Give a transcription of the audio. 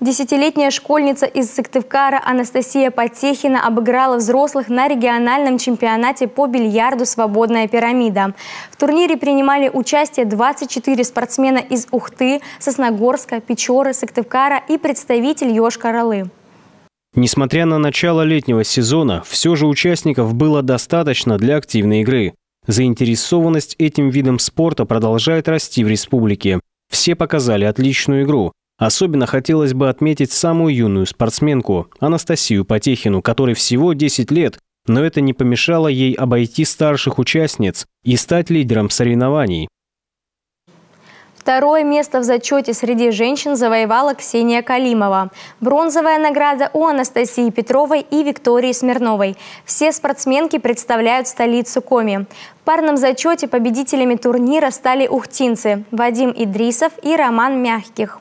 Десятилетняя школьница из Сыктывкара Анастасия Потехина обыграла взрослых на региональном чемпионате по бильярду «Свободная пирамида». В турнире принимали участие 24 спортсмена из Ухты, Сосногорска, Печоры, Сыктывкара и представитель Ёж-Королы. Несмотря на начало летнего сезона, все же участников было достаточно для активной игры. Заинтересованность этим видом спорта продолжает расти в республике. Все показали отличную игру. Особенно хотелось бы отметить самую юную спортсменку Анастасию Потехину, которой всего 10 лет, но это не помешало ей обойти старших участниц и стать лидером соревнований. Второе место в зачете среди женщин завоевала Ксения Калимова. Бронзовая награда у Анастасии Петровой и Виктории Смирновой. Все спортсменки представляют столицу Коми. В парном зачете победителями турнира стали ухтинцы Вадим Идрисов и Роман Мягких.